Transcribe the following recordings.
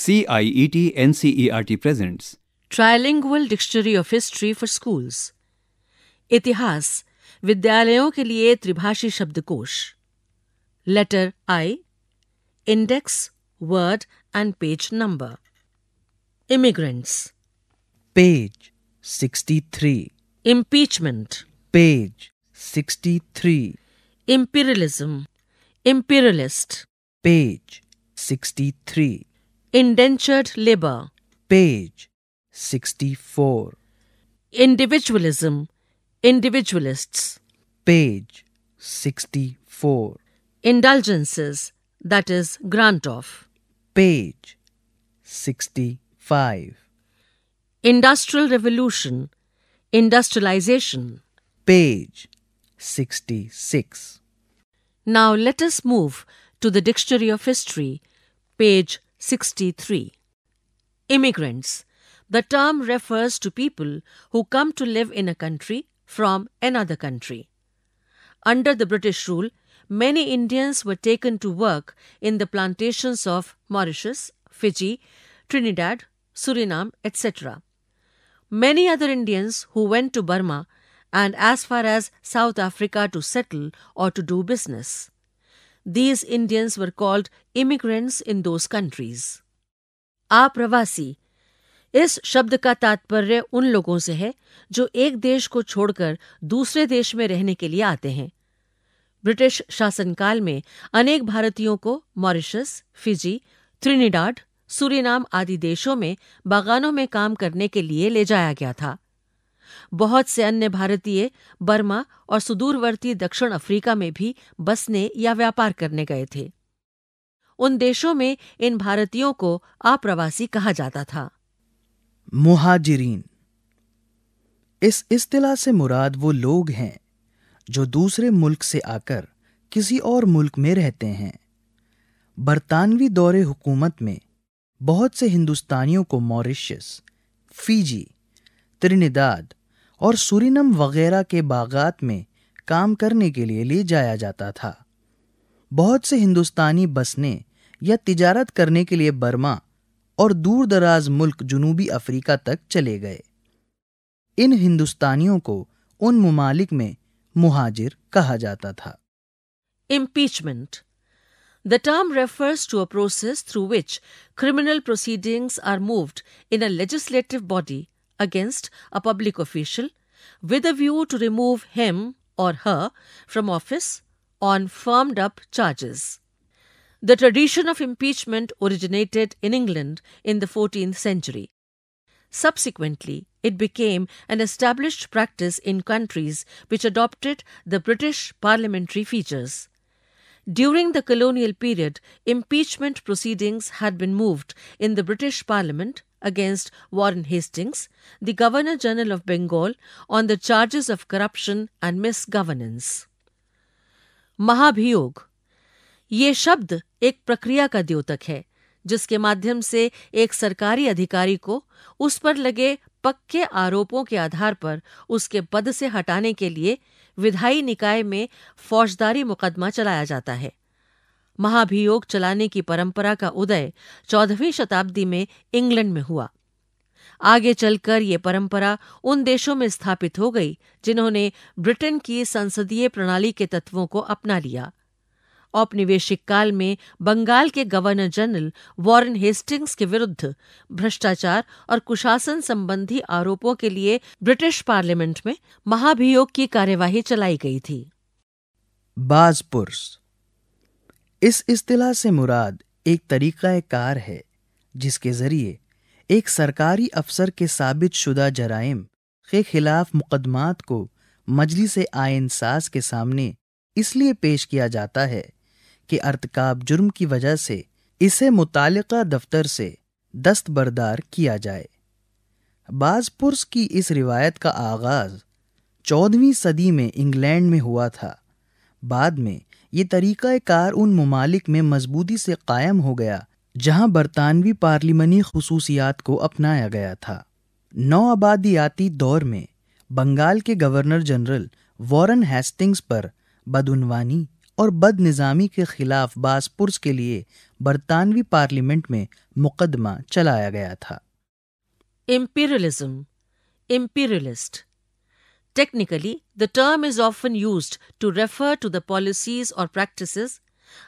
C I E T N C E R T NCERT presents Trilingual Dictionary of History for Schools इतिहास विद्यालयों के लिए त्रिभाषी शब्दकोश letter I index word and page number immigrants page 63 impeachment page 63 imperialism imperialist page 63 Indentured labor. Page 64. Individualism. Individualists. Page 64. Indulgences, that is, grant of. Page 65. Industrial Revolution. Industrialization. Page 66. Now let us move to the Dictionary of History, page 63. Immigrants. The term refers to people who come to live in a country from another country. Under the British rule, many Indians were taken to work in the plantations of Mauritius, Fiji, Trinidad, Suriname, etc. Many other Indians who went to Burma and as far as South Africa to settle or to do business. Indians were called immigrants in those countries आ आप्रवासी इस शब्द का तात्पर्य उन लोगों से है जो एक देश को छोड़कर दूसरे देश में रहने के लिए आते हैं ब्रिटिश शासनकाल में अनेक भारतीयों को मॉरिशस फिजी त्रिनिडाड सूरीनाम आदि देशों में बागानों में काम करने के लिए ले जाया गया था बहुत से अन्य भारतीय बर्मा और सुदूरवर्ती दक्षिण अफ्रीका में भी बसने या व्यापार करने गए थे उन देशों में इन भारतीयों को अप्रवासी कहा जाता था मुहाजिरीन इस इस्तिला से मुराद वो लोग हैं जो दूसरे मुल्क से आकर किसी और मुल्क में रहते हैं बरतानवी दौरे हुकूमत में बहुत से हिंदुस्तानियों को मॉरिशस फीजी त्रिनिदाद और सूरीनम वगैरह के बागात में काम करने के लिए ले जाया जाता था बहुत से हिंदुस्तानी बसने या तिजारत करने के लिए बर्मा और दूर दराज मुल्क जनूबी अफ्रीका तक चले गए इन हिंदुस्तानियों को उन ममालिक में मुहाजिर कहा जाता था impeachment the term refers to a process through which criminal proceedings are moved in a legislative body against a public official with a view to remove him or her from office on firmed up charges. The tradition of impeachment originated in England in the 14th century. Subsequently, it became an established practice in countries which adopted the British parliamentary features. During the colonial period, impeachment proceedings had been moved in the British Parliament against Warren Hastings, the Governor General of Bengal, on the charges of corruption and misgovernance. महाभियोग ये शब्द एक प्रक्रिया का द्योतक है जिसके माध्यम से एक सरकारी अधिकारी को उस पर लगे पक्के आरोपों के आधार पर उसके पद से हटाने के लिए विधायी निकाय में फौजदारी मुकदमा चलाया जाता है महाभियोग चलाने की परंपरा का उदय चौदहवीं शताब्दी में इंग्लैंड में हुआ आगे चलकर ये परंपरा उन देशों में स्थापित हो गई जिन्होंने ब्रिटेन की संसदीय प्रणाली के तत्वों को अपना लिया औपनिवेशिक काल में बंगाल के गवर्नर जनरल वॉरेन हेस्टिंग्स के विरुद्ध भ्रष्टाचार और कुशासन संबंधी आरोपों के लिए ब्रिटिश पार्लियामेंट में महाभियोग की कार्यवाही चलाई गई थी बाज इस अतलाह से मुराद एक तरीक़ कार है जिसके ज़रिए एक सरकारी अफसर के साबित शुदा जराइम के ख़िलाफ़ मुकदमात को मजलिस साज के सामने इसलिए पेश किया जाता है कि अर्तकाब जुर्म की वजह से इसे मुतल दफ्तर से दस्तबरदार किया जाए बाजपुरस की इस रिवायत का आगाज़ चौदहवीं सदी में इंग्लैंड में हुआ था बाद में ये तरीका कार उन ममालिक में मजबूती से कायम हो गया जहां बरतानवी पार्लिमानी खसूसियात को अपनाया गया था नौ आबादियाती दौर में बंगाल के गवर्नर जनरल वॉरन हेस्टिंग्स पर बदनवानी और बद निज़ामी के खिलाफ बासपुर्स के लिए बरतानवी पार्लियामेंट में मुकदमा चलाया गया था imperialism imperialist Technically, the term is often used to refer to the policies or practices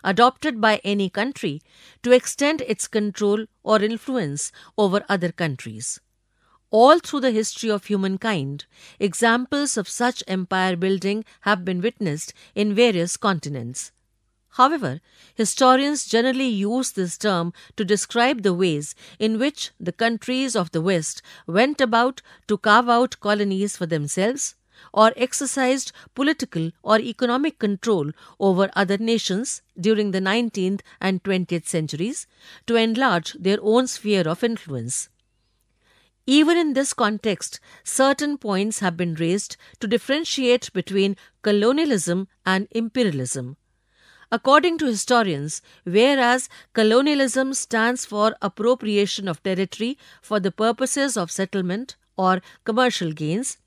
adopted by any country to extend its control or influence over other countries. All through the history of humankind, examples of such empire building have been witnessed in various continents. However, historians generally use this term to describe the ways in which the countries of the West went about to carve out colonies for themselves or exercised political or economic control over other nations during the 19th and 20th centuries to enlarge their own sphere of influence. Even in this context, certain points have been raised to differentiate between colonialism and imperialism. According to historians, whereas colonialism stands for appropriation of territory for the purposes of settlement or commercial gains,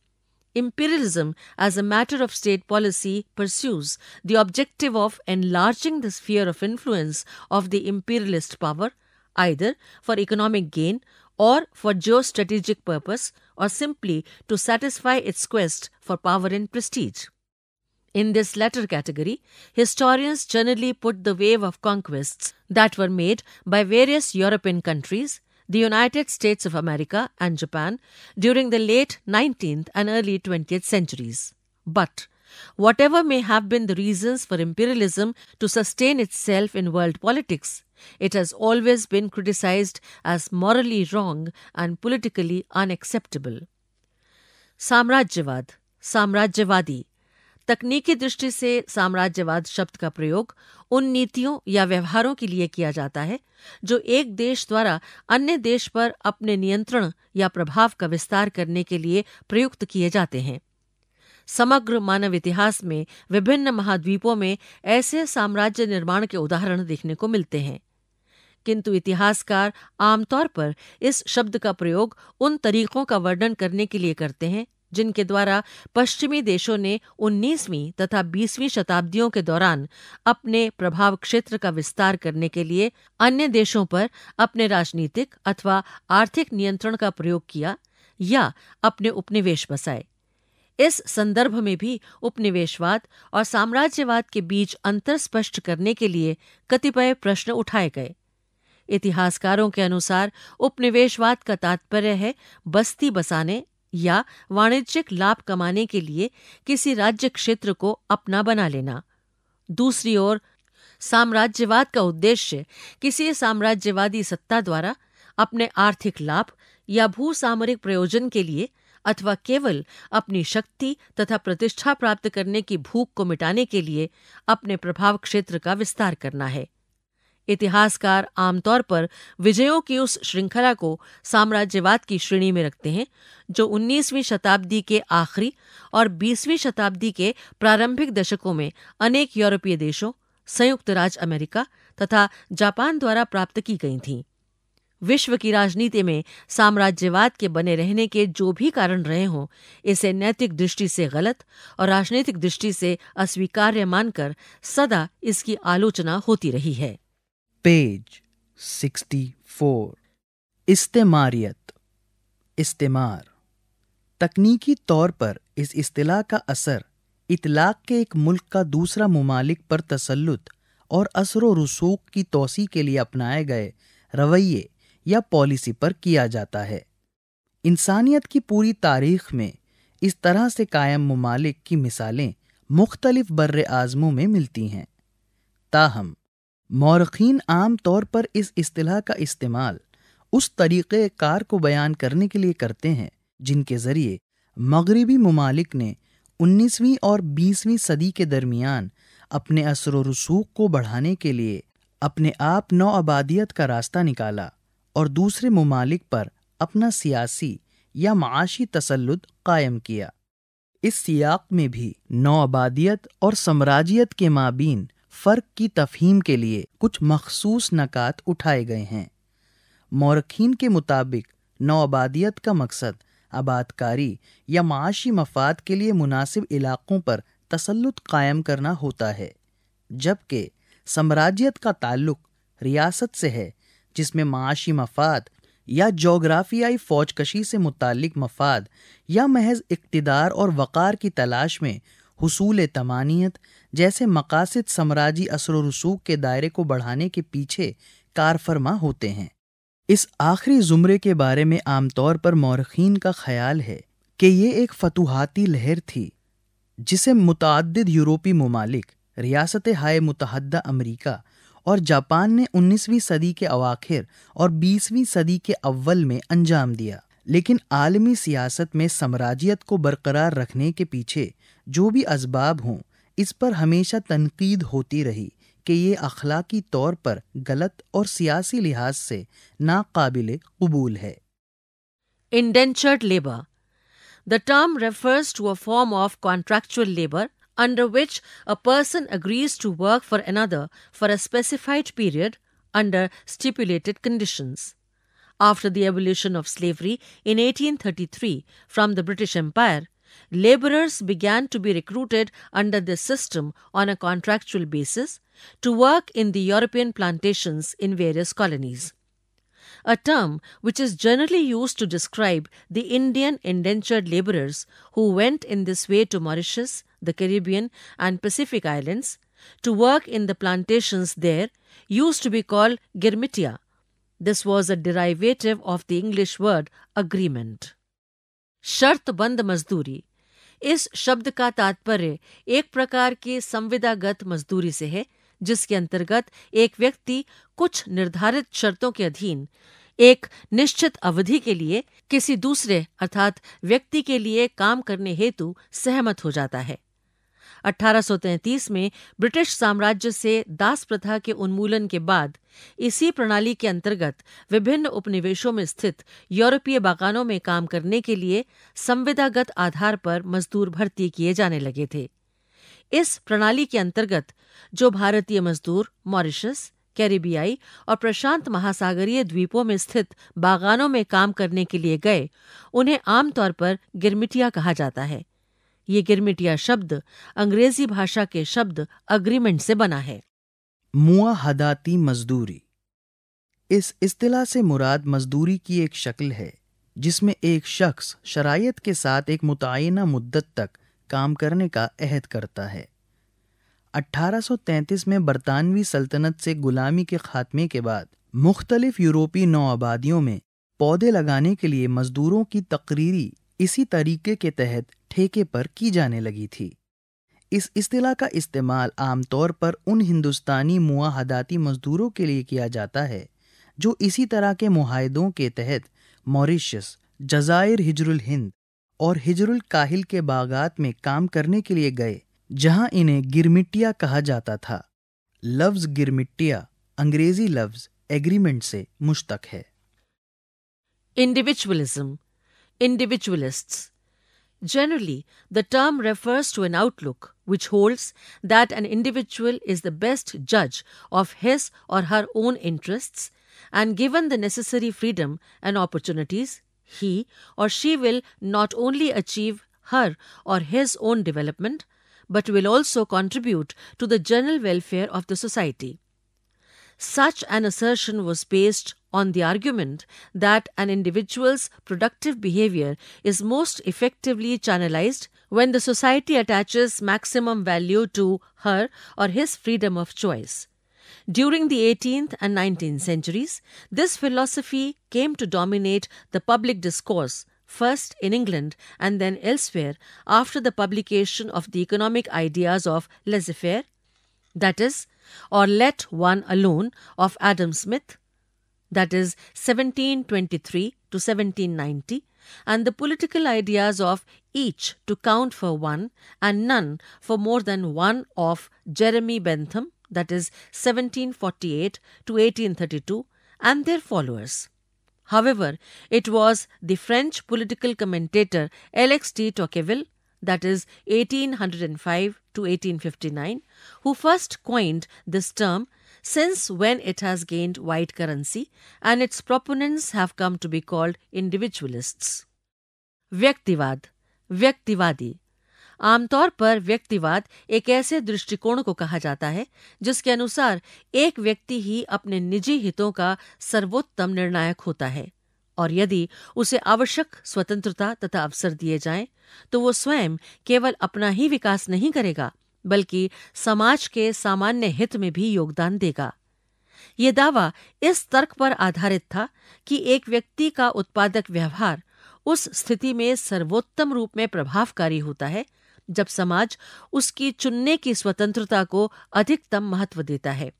Imperialism, as a matter of state policy, pursues the objective of enlarging the sphere of influence of the imperialist power, either for economic gain or for geostrategic purpose or simply to satisfy its quest for power and prestige. In this latter category, historians generally put the wave of conquests that were made by various European countries the United States of America and Japan during the late 19th and early 20th centuries. But whatever may have been the reasons for imperialism to sustain itself in world politics, it has always been criticized as morally wrong and politically unacceptable. Samrajyavad, Samrajyavadi, तकनीकी दृष्टि से साम्राज्यवाद शब्द का प्रयोग उन नीतियों या व्यवहारों के लिए किया जाता है जो एक देश द्वारा अन्य देश पर अपने नियंत्रण या प्रभाव का विस्तार करने के लिए प्रयुक्त किए जाते हैं समग्र मानव इतिहास में विभिन्न महाद्वीपों में ऐसे साम्राज्य निर्माण के उदाहरण देखने को मिलते हैं किंतु इतिहासकार आमतौर पर इस शब्द का प्रयोग उन तरीकों का वर्णन करने के लिए करते हैं जिनके द्वारा पश्चिमी देशों ने 19वीं तथा 20वीं शताब्दियों के दौरान अपने प्रभाव क्षेत्र का विस्तार करने के लिए अन्य देशों पर अपने राजनीतिक अथवा आर्थिक नियंत्रण का प्रयोग किया या अपने उपनिवेश बसाए इस संदर्भ में भी उपनिवेशवाद और साम्राज्यवाद के बीच अंतर स्पष्ट करने के लिए कतिपय प्रश्न उठाए गए इतिहासकारों के अनुसार उपनिवेशवाद का तात्पर्य है बस्ती बसाने या वाणिज्यिक लाभ कमाने के लिए किसी राज्य क्षेत्र को अपना बना लेना दूसरी ओर साम्राज्यवाद का उद्देश्य किसी साम्राज्यवादी सत्ता द्वारा अपने आर्थिक लाभ या भू सामरिक प्रयोजन के लिए अथवा केवल अपनी शक्ति तथा प्रतिष्ठा प्राप्त करने की भूख को मिटाने के लिए अपने प्रभाव क्षेत्र का विस्तार करना है इतिहासकार आमतौर पर विजयों की उस श्रृंखला को साम्राज्यवाद की श्रेणी में रखते हैं जो 19वीं शताब्दी के आखिरी और 20वीं शताब्दी के प्रारंभिक दशकों में अनेक यूरोपीय देशों संयुक्त राज्य अमेरिका तथा जापान द्वारा प्राप्त की गई थीं विश्व की राजनीति में साम्राज्यवाद के बने रहने के जो भी कारण रहे हों इसे नैतिक दृष्टि से गलत और राजनीतिक दृष्टि से अस्वीकार्य मानकर सदा इसकी आलोचना होती रही है पेज 64 इस्तेमारियत इस्तेमार तकनीकी तौर पर इस अतलाह का असर इतलाक के एक मुल्क का दूसरा ममालिक पर तसलुत और असर रसूख की तोसी के लिए अपनाए गए रवैये या पॉलिसी पर किया जाता है इंसानियत की पूरी तारीख में इस तरह से कायम ममालिक की मिसालें मुख्तलिफ बर आज़मों में मिलती हैं ताहम मौरखीन आम तौर पर इस असलाह का इस्तेमाल उस तरीक़ कार को बयान करने के लिए करते हैं जिनके ज़रिए मगरबी ममालिक ने 19वीं और बीसवीं सदी के दरमियान अपने असर रसूख को बढ़ाने के लिए अपने आप नौ आबादियत का रास्ता निकाला और दूसरे ममालिक पर अपना सियासी या माशी तसलुद कायम किया इस सियाक में भी नौ आबादियत और साम्राज्यत के माबीन फ़र्क की तफहीम के लिए कुछ मखसूस नकात उठाए गए हैं मौरखीन के मुताबिक नौआबादियत का मकसद आबादकारी या माशी मफाद के लिए मुनासिब इलाक़ों पर तसलुत कायम करना होता है जबकि साम्राज्यत का ताल्लुक रियासत से है जिसमें माशी मफाद या जोग्राफियाई फौजकशी से मुतक मफाद या महज इकतदार और वक़ार की तलाश में हसूल तमानियत जैसे मकासद साम्राजी असर रसूख के दायरे को बढ़ाने के पीछे कारफरमा होते हैं इस आखिरी ज़ुमरे के बारे में आमतौर पर मौरखीन का ख्याल है कि ये एक फ़तूहती लहर थी जिसे मुतद यूरोपी ममालिक रियासत हाय मुतहद अमरीका और जापान ने 19वीं सदी के अवाखिर और 20वीं सदी के अव्वल में अंजाम दिया लेकिन आलमी सियासत में साम्राज्यत को बरकरार रखने के पीछे जो भी इसबाब हों इस पर हमेशा तनकीद होती रही कि ये अखलाकी तौर पर गलत और सियासी लिहाज से नाकबिल कबूल है indentured labour the term refers to a form of contractual labour under which a person agrees to work for another for a specified period under stipulated condition after the of slavery in eighteen thirty three from the British empire laborers began to be recruited under this system on a contractual basis to work in the European plantations in various colonies. A term which is generally used to describe the Indian indentured laborers who went in this way to Mauritius, the Caribbean, and Pacific Islands to work in the plantations there used to be called girmitia. This was a derivative of the English word agreement. शर्तबंद मजदूरी इस शब्द का तात्पर्य एक प्रकार की संविदागत मजदूरी से है जिसके अंतर्गत एक व्यक्ति कुछ निर्धारित शर्तों के अधीन एक निश्चित अवधि के लिए किसी दूसरे अर्थात व्यक्ति के लिए काम करने हेतु सहमत हो जाता है 1833 में ब्रिटिश साम्राज्य से दास प्रथा के उन्मूलन के बाद इसी प्रणाली के अंतर्गत विभिन्न उपनिवेशों में स्थित यूरोपीय बागानों में काम करने के लिए संविदागत आधार पर मजदूर भर्ती किए जाने लगे थे इस प्रणाली के अंतर्गत जो भारतीय मजदूर मॉरिशस कैरिबियाई और प्रशांत महासागरीय द्वीपों में स्थित बागानों में काम करने के लिए गए उन्हें आमतौर पर गिरमिटिया कहा जाता है ये गिरमिटिया शब्द अंग्रेजी भाषा के शब्द अग्रीमेंट से बना है मुआ हदाती मजदूरी इस इस्तला से मुराद मजदूरी की एक शक्ल है जिसमें एक शख्स शरायत के साथ एक मुतना मुद्दत तक काम करने का अहद करता है 1833 में बरतानवी सल्तनत से गुलामी के खात्मे के बाद मुख्तलिफ यूरोपी आबादियों में पौधे लगाने के लिए मजदूरों की तकरीरी इसी तरीके के तहत ठेके पर की जाने लगी थी इस अतला का इस्तेमाल आमतौर पर उन हिंदुस्तानी मुआहदाती मज़दूरों के लिए किया जाता है जो इसी तरह के माहदों के तहत मॉरिशस जजायर हिजरुल हिंद और हिजरुल काहिल के बागात में काम करने के लिए गए जहां इन्हें गिरमिटिया कहा जाता था लफ्ज़ गिरमिटिया अंग्रेजी लफ्ज़ एग्रीमेंट से मुश्तक है individualism individualists Generally, the term refers to an outlook which holds that an individual is the best judge of his or her own interests and given the necessary freedom and opportunities, he or she will not only achieve her or his own development but will also contribute to the general welfare of the society. Such an assertion was based on the argument that an individual's productive behavior is most effectively channelized when the society attaches maximum value to her or his freedom of choice. During the 18th and 19th centuries, this philosophy came to dominate the public discourse, first in England and then elsewhere, after the publication of the economic ideas of laissez faire, that is, or let one alone of Adam Smith, that is 1723 to 1790, and the political ideas of each to count for one and none for more than one of Jeremy Bentham, that is 1748 to 1832, and their followers. However, it was the French political commentator Alex de Tocqueville, that is 1805 to 1859, who first coined this term since when it has gained wide currency and its proponents have come to be called individualists. Vyaktivad, Vyaktivadi. आमतौर पर व्यक्तिवाद एक ऐसे दृष्टिकोण को कहा जाता है जिसके अनुसार एक व्यक्ति ही अपने निजी हितों का सर्वोत्तम निर्णायक होता है और यदि उसे आवश्यक स्वतंत्रता तथा अवसर दिए जाएं, तो वो स्वयं केवल अपना ही विकास नहीं करेगा बल्कि समाज के सामान्य हित में भी योगदान देगा ये दावा इस तर्क पर आधारित था कि एक व्यक्ति का उत्पादक व्यवहार उस स्थिति में सर्वोत्तम रूप में प्रभावकारी होता है जब समाज उसकी चुनने की स्वतंत्रता को अधिकतम महत्व देता है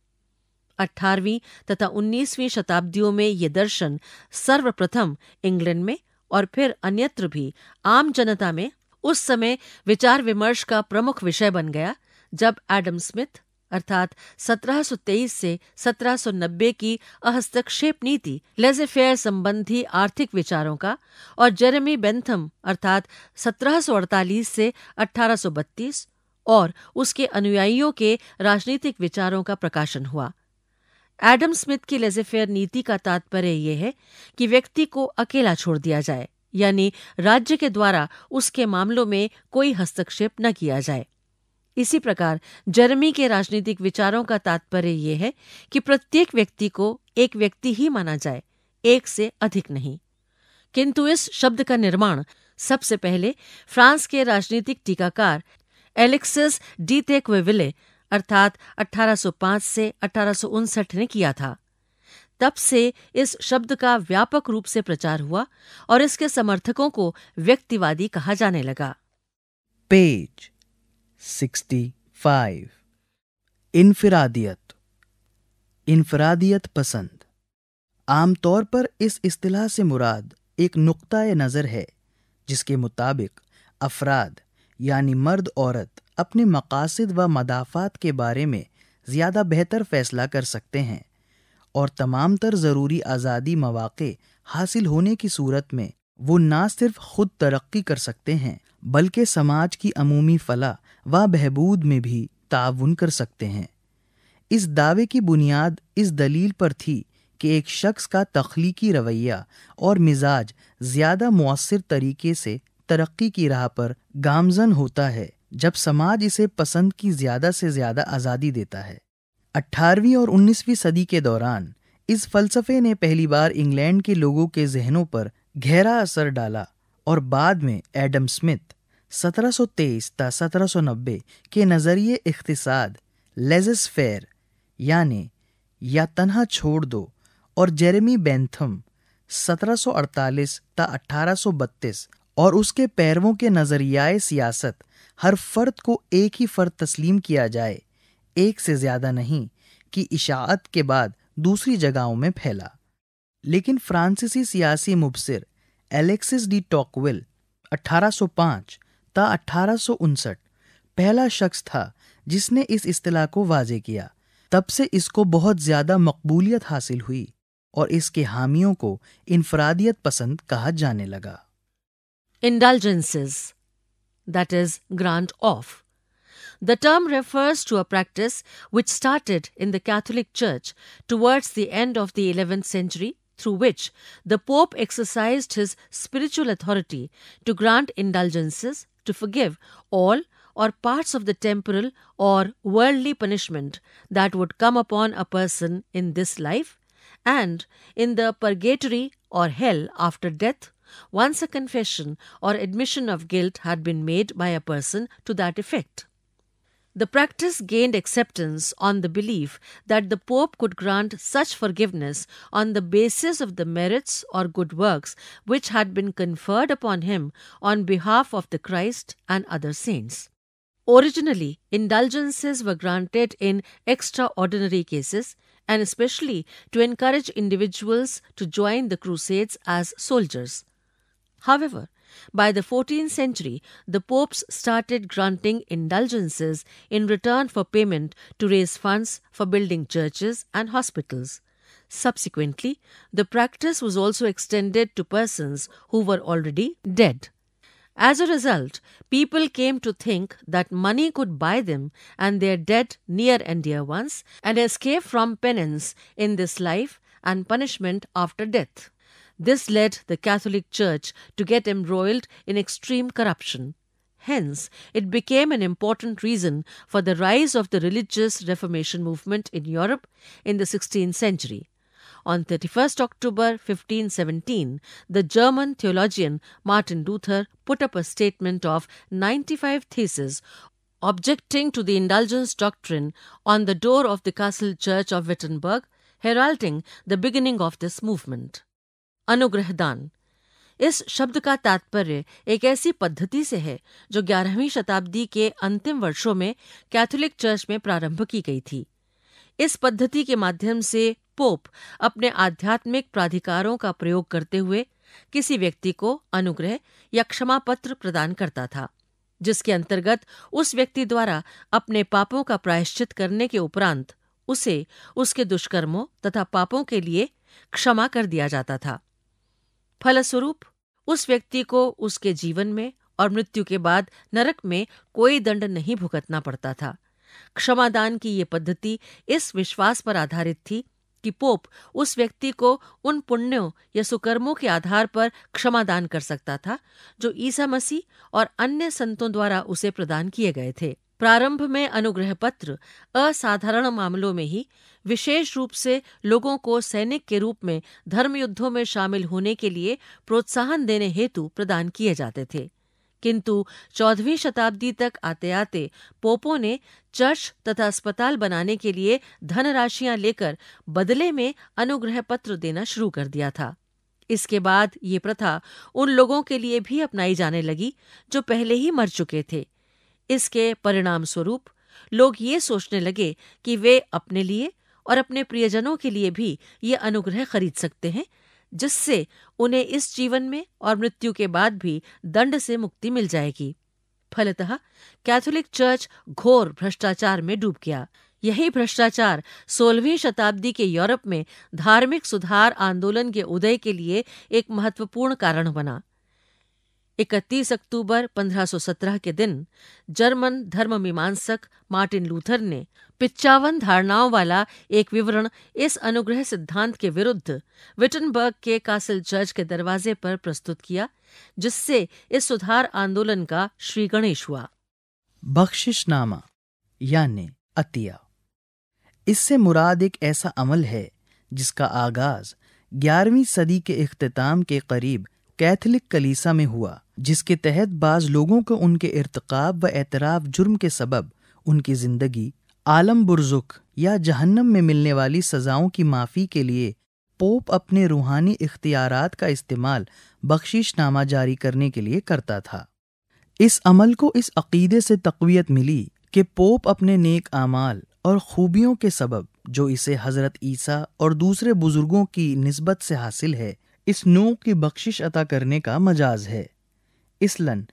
अठारहवीं तथा उन्नीसवीं शताब्दियों में ये दर्शन सर्वप्रथम इंग्लैंड में और फिर अन्यत्र भी आम जनता में उस समय विचार विमर्श का प्रमुख विषय बन गया जब एडम स्मिथ अर्थात 1723 से 1790 की अहस्तक्षेप नीति लेजेफेयर संबंधी आर्थिक विचारों का और जेरेमी बेंथम अर्थात 1748 से 1832 और उसके अनुयायियों के राजनीतिक विचारों का प्रकाशन हुआ एडम स्मिथ की लेजेफेयर नीति का तात्पर्य यह है कि व्यक्ति को अकेला छोड़ दिया जाए यानी राज्य के द्वारा उसके मामलों में कोई हस्तक्षेप न किया जाए इसी प्रकार जर्मी के राजनीतिक विचारों का तात्पर्य यह है कि प्रत्येक व्यक्ति को एक व्यक्ति ही माना जाए एक से अधिक नहीं किंतु इस शब्द का निर्माण सबसे पहले फ्रांस के राजनीतिक टीकाकार एलेक्सिस डी तेक्वेविले अर्थात 1805 से अठारह ने किया था तब से इस शब्द का व्यापक रूप से प्रचार हुआ और इसके समर्थकों को व्यक्तिवादी कहा जाने लगा पेज 65 इनफिरादियत इनफरादियत पसंद आमतौर पर इस इस्तेलाह से मुराद एक नुक्ता नज़र है जिसके मुताबिक अफराद यानी मर्द औरत अपने मकासद व मदाफात के बारे में ज़्यादा बेहतर फैसला कर सकते हैं और तमाम तर ज़रूरी आज़ादी मौाक़े हासिल होने की सूरत में वो ना सिर्फ खुद तरक्की कर सकते हैं बल्कि समाज की अमूमी फला व बहबूद में भी ताउन कर सकते हैं इस दावे की बुनियाद इस दलील पर थी कि एक शख्स का तख्लीकी रवैया और मिजाज ज़्यादा मौसर तरीके से तरक्की की राह पर गामजन होता है जब समाज इसे पसंद की ज्यादा से ज्यादा आज़ादी देता है 18वीं और 19वीं सदी के दौरान इस फलसफे ने पहली बार इंग्लैंड के लोगों के जहनों पर गहरा असर डाला और बाद में एडम स्मिथ 1723 ता 1790 के नज़रिए इकतसाद लेजस फेयर यानि या तनहा छोड़ दो और जेरेमी बेंथम 1748 ता 1832 और उसके पैरवों के नज़रियाए सियासत हर फ़र्द को एक ही फ़र्द तस्लीम किया जाए एक से ज़्यादा नहीं कि इशात के बाद दूसरी जगहों में फैला लेकिन फ्रांसीसी सियासी मुबसर एलेक्सिस डी टॉकविल 1805 ता अठारह पहला शख्स था जिसने इस अतलाह को वाजे किया तब से इसको बहुत ज़्यादा मकबूलियत हासिल हुई और इसके हामियों को इनफरादियत पसंद कहा जाने लगा indulgences, that is, grant of. The term refers to a practice which started in the Catholic Church towards the end of the 11th century, through which the Pope exercised his spiritual authority to grant indulgences to forgive all or parts of the temporal or worldly punishment that would come upon a person in this life and in the purgatory or hell after death once a confession or admission of guilt had been made by a person to that effect. The practice gained acceptance on the belief that the Pope could grant such forgiveness on the basis of the merits or good works which had been conferred upon him on behalf of the Christ and other saints. Originally, indulgences were granted in extraordinary cases and especially to encourage individuals to join the Crusades as soldiers. However, by the 14th century, the popes started granting indulgences in return for payment to raise funds for building churches and hospitals. Subsequently, the practice was also extended to persons who were already dead. As a result, people came to think that money could buy them and their dead near and dear ones and escape from penance in this life and punishment after death. This led the Catholic Church to get embroiled in extreme corruption. Hence, it became an important reason for the rise of the religious Reformation movement in Europe in the 16th century. On 31st October 1517, the German theologian Martin Luther put up a statement of 95 theses objecting to the indulgence doctrine on the door of the castle church of Wittenberg, heralding the beginning of this movement. अनुग्रहदान इस शब्द का तात्पर्य एक ऐसी पद्धति से है जो ग्यारहवीं शताब्दी के अंतिम वर्षों में कैथोलिक चर्च में प्रारंभ की गई थी इस पद्धति के माध्यम से पोप अपने आध्यात्मिक प्राधिकारों का प्रयोग करते हुए किसी व्यक्ति को अनुग्रह या क्षमा पत्र प्रदान करता था जिसके अंतर्गत उस व्यक्ति द्वारा अपने पापों का प्रायश्चित करने के उपरांत उसे उसके दुष्कर्मों तथा पापों के लिए क्षमा कर दिया जाता था फलस्वरूप उस व्यक्ति को उसके जीवन में और मृत्यु के बाद नरक में कोई दंड नहीं भुगतना पड़ता था क्षमादान की ये पद्धति इस विश्वास पर आधारित थी कि पोप उस व्यक्ति को उन पुण्यों या सुकर्मों के आधार पर क्षमादान कर सकता था जो ईसा मसीह और अन्य संतों द्वारा उसे प्रदान किए गए थे प्रारंभ में अनुग्रह पत्र असाधारण मामलों में ही विशेष रूप से लोगों को सैनिक के रूप में धर्मयुद्धों में शामिल होने के लिए प्रोत्साहन देने हेतु प्रदान किए जाते थे किंतु चौदहवीं शताब्दी तक आते आते पोपों ने चर्च तथा अस्पताल बनाने के लिए धनराशियां लेकर बदले में अनुग्रह पत्र देना शुरू कर दिया था इसके बाद ये प्रथा उन लोगों के लिए भी अपनाई जाने लगी जो पहले ही मर चुके थे इसके परिणाम स्वरूप लोग ये सोचने लगे कि वे अपने लिए और अपने प्रियजनों के लिए भी ये अनुग्रह खरीद सकते हैं जिससे उन्हें इस जीवन में और मृत्यु के बाद भी दंड से मुक्ति मिल जाएगी फलतः कैथोलिक चर्च घोर भ्रष्टाचार में डूब गया यही भ्रष्टाचार सोलहवीं शताब्दी के यूरोप में धार्मिक सुधार आंदोलन के उदय के लिए एक महत्वपूर्ण कारण बना इकतीस अक्टूबर 1517 के दिन जर्मन धर्म मीमांसक मार्टिन लूथर ने पिच्चावन धारणाओं वाला एक विवरण इस अनुग्रह सिद्धांत के विरुद्ध विटनबर्ग के कासिल चर्च के दरवाजे पर प्रस्तुत किया जिससे इस सुधार आंदोलन का श्री गणेश हुआ बख्शिशनामा यानी अतिया इससे मुराद एक ऐसा अमल है जिसका आगाज ग्यारहवीं सदी के अख्ताम के करीब कैथलिक कलीसा में हुआ जिसके तहत बाज लोगों को उनके इरतकाब व एतराफ़ जुर्म के सबब उनकी ज़िंदगी आलम बुरजुक या जहन्नम में मिलने वाली सज़ाओं की माफ़ी के लिए पोप अपने रूहानी इख्तियारात का इस्तेमाल बख्शिशनामा जारी करने के लिए करता था इस अमल को इस अकीदे से तकवीत मिली कि पोप अपने नेक आमाल और खूबियों के सबब जो इसे हज़रत ईसा और दूसरे बुज़ुर्गों की नस्बत से हासिल है इस नोक की बख्शिश अता करने का मजाज है इसलन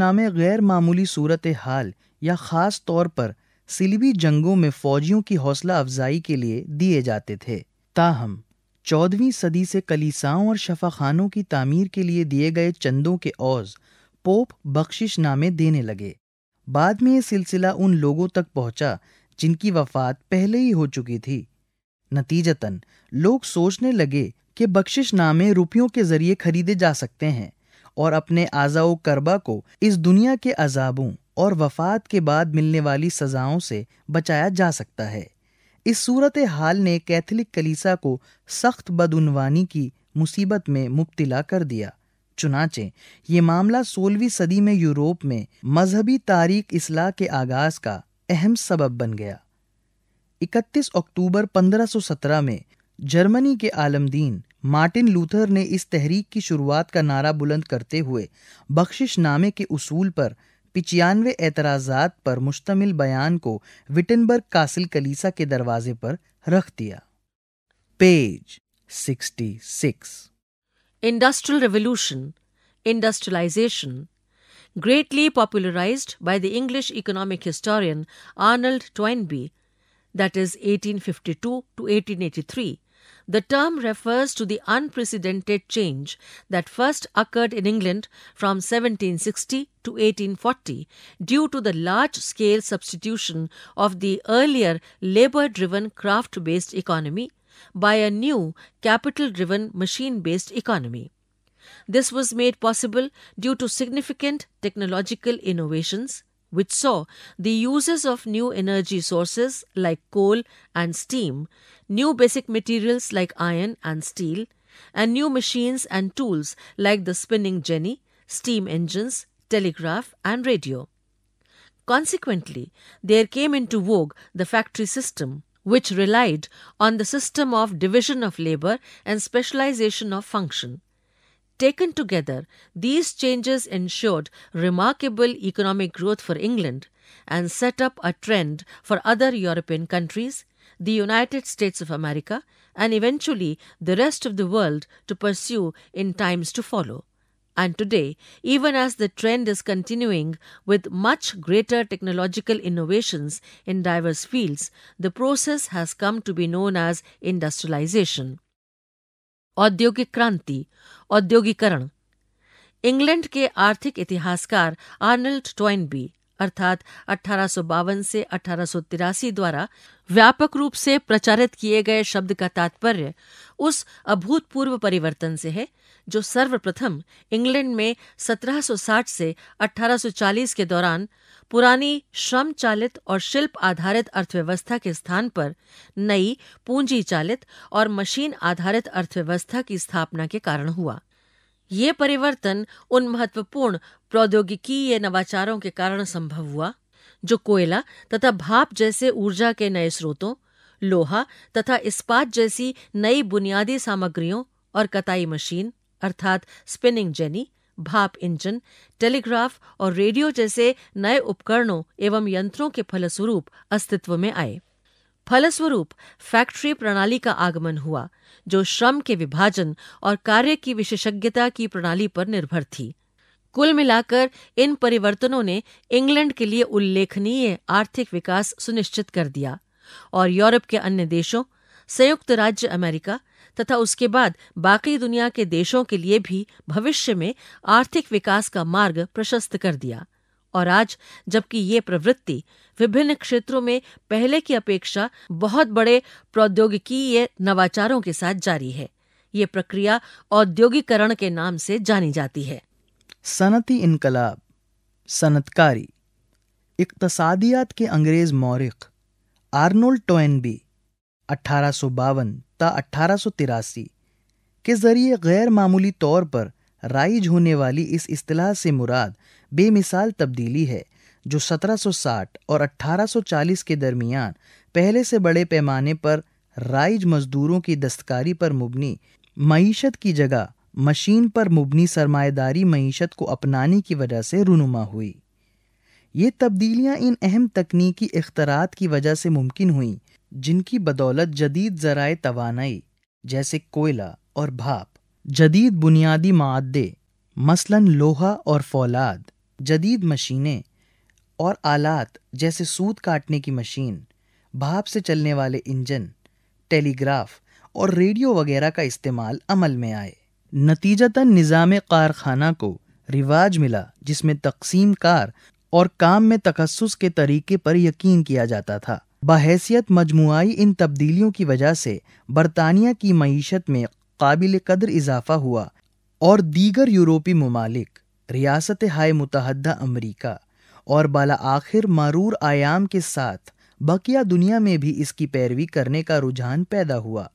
नामे गैर मामूली सूरत हाल या ख़ास तौर पर सिलबी जंगों में फ़ौजियों की हौसला अफजाई के लिए दिए जाते थे ताहम चौदहवीं सदी से कलीसाओं और शफाखानों की तामीर के लिए दिए गए चंदों के औज पोप बख्शिश नामे देने लगे बाद में ये सिलसिला उन लोगों तक पहुंचा जिनकी वफात पहले ही हो चुकी थी नतीजतन लोग सोचने लगे कि बख्शिश नामे रुपयों के जरिए खरीदे जा सकते हैं और अपने आज़ाओ करबा को इस दुनिया के अजाबों और वफात के बाद मिलने वाली सजाओं से बचाया जा सकता है इस सूरत हाल ने कैथलिक कलीसा को सख्त बदनवानी की मुसीबत में मुब्तला कर दिया चुनाचे ये मामला सोलहवीं सदी में यूरोप में मजहबी तारीख इसलाह के आगाज का अहम सबब बन गया 31 अक्टूबर 1517 में जर्मनी के आलमदीन मार्टिन लूथर ने इस तहरीक की शुरुआत का नारा बुलंद करते हुए बख्शिश नामे के उसूल पर पिचानवे एतराज़ात पर मुश्तमिल बयान को विटनबर्ग कासिल कलीसा के दरवाजे पर रख दिया page 66 industrial revolution industrialisation greatly popularized by the English economic historian Arnold Toynbee, that is 1852 to 1883, The term refers to the unprecedented change that first occurred in England from 1760 to 1840 due to the large scale substitution of the earlier labour driven craft based economy by a new capital driven machine based economy. This was made possible due to significant technological innovations, which saw the uses of new energy sources like coal and steam, new basic materials like iron and steel, and new machines and tools like the spinning jenny, steam engines, telegraph, and radio. Consequently, there came into vogue the factory system, which relied on the system of division of labor and specialization of function. Taken together, these changes ensured remarkable economic growth for England and set up a trend for other European countries, the United States of America, and eventually the rest of the world to pursue in times to follow. And today, even as the trend is continuing with much greater technological innovations in diverse fields, the process has come to be known as industrialization. औद्योगिक क्रांति औद्योगिकरण England के आर्थिक इतिहासकार Arnold Toynbee अर्थात अठारह से अठारह द्वारा व्यापक रूप से प्रचारित किए गए शब्द का तात्पर्य उस अभूतपूर्व परिवर्तन से है जो सर्वप्रथम इंग्लैंड में 1760 से 1840 के दौरान पुरानी श्रम चालित और शिल्प आधारित अर्थव्यवस्था के स्थान पर नई पूंजी चालित और मशीन आधारित अर्थव्यवस्था की स्थापना के कारण हुआ ये परिवर्तन उन महत्वपूर्ण प्रौद्योगिकीय नवाचारों के कारण संभव हुआ जो कोयला तथा भाप जैसे ऊर्जा के नए स्रोतों लोहा तथा इस्पात जैसी नई बुनियादी सामग्रियों और कताई मशीन अर्थात स्पिनिंग जेनी भाप इंजन टेलीग्राफ और रेडियो जैसे नए उपकरणों एवं यंत्रों के फलस्वरूप अस्तित्व में आए फलस्वरूप फैक्ट्री प्रणाली का आगमन हुआ जो श्रम के विभाजन और कार्य की विशेषज्ञता की प्रणाली पर निर्भर थी कुल मिलाकर इन परिवर्तनों ने इंग्लैंड के लिए उल्लेखनीय आर्थिक विकास सुनिश्चित कर दिया और यूरोप के अन्य देशों संयुक्त राज्य अमेरिका तथा उसके बाद बाकी दुनिया के देशों के लिए भी भविष्य में आर्थिक विकास का मार्ग प्रशस्त कर दिया और आज जबकि ये प्रवृत्ति विभिन्न क्षेत्रों में पहले की अपेक्षा बहुत बड़े प्रौद्योगिकीय नवाचारों के साथ जारी है ये प्रक्रिया औद्योगिकरण के नाम से जानी जाती है सनती इनकलाब सनतकारी इकतसादियात के अंग्रेज मौरख आर्नोल्ड टोयनबी अट्ठारह ता तिरासी के ज़रिए गैर मामूली तौर पर राइज होने वाली इस अतलाह से मुराद बेमिसाल तब्दीली है जो 1760 और 1840 के दरमियान पहले से बड़े पैमाने पर राइज मजदूरों की दस्तकारी पर मुबनी मीशत की जगह मशीन पर मुबनी सरमाएदारी मीशत को अपनाने की वजह से रूनुमा हुई ये तब्दीलियाँ इन अहम तकनीकी अख्तरात की वजह से मुमकिन हुई जिनकी बदौलत जदीद ज़राए तो जैसे कोयला और भाप जदीद बुनियादी मादे मसलन लोहा और फौलाद जदीद मशीनें और आलात जैसे सूत काटने की मशीन भाप से चलने वाले इंजन टेलीग्राफ और रेडियो वगैरह का इस्तेमाल अमल में आए नतीजतन निज़ाम कारखाना को रिवाज मिला जिसमें तकसीम कार और काम में तखसस के तरीके पर यकीन किया जाता था बहैसियत मजमुआई इन तब्दीलियों की वजह से बरतानिया की मीशत में काबिल कदर इजाफा हुआ और दीगर यूरोपी ममालिक रियासत हाय मुतहदा अमरीका और बाला आखिर मारूर आयाम के साथ बकिया दुनिया में भी इसकी पैरवी करने का रुझान पैदा हुआ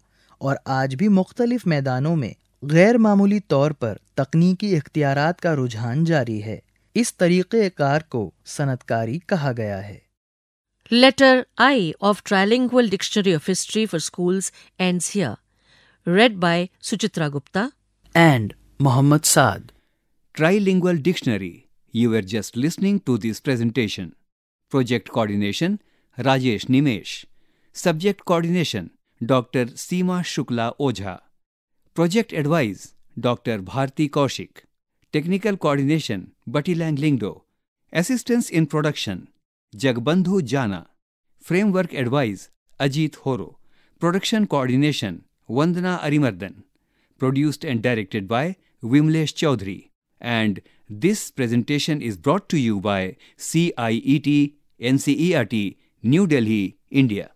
और आज भी मुख्तलिफ मैदानों में गैर मामूली तौर पर तकनीकी इख्तियार का रुझान जारी है इस तरीक़ेकार को सनतकारी कहा गया है letter I of trilingual dictionary of history for schools ends here read by Suchitra Gupta and Mohammad Saad lingual dictionary you are just listening to this presentation project coordination Rajesh Nimesh subject coordination doctor Seema Shukla Ojha project advise doctor Bharti Kaushik technical coordination Bati Lyngdoh assistance in production Jagbandhu Jana framework advise Ajit Horo production coordination Vandana Arimardhan, produced and directed by Vimlesh Chaudhary. And this presentation is brought to you by CIET NCERT, New Delhi, India.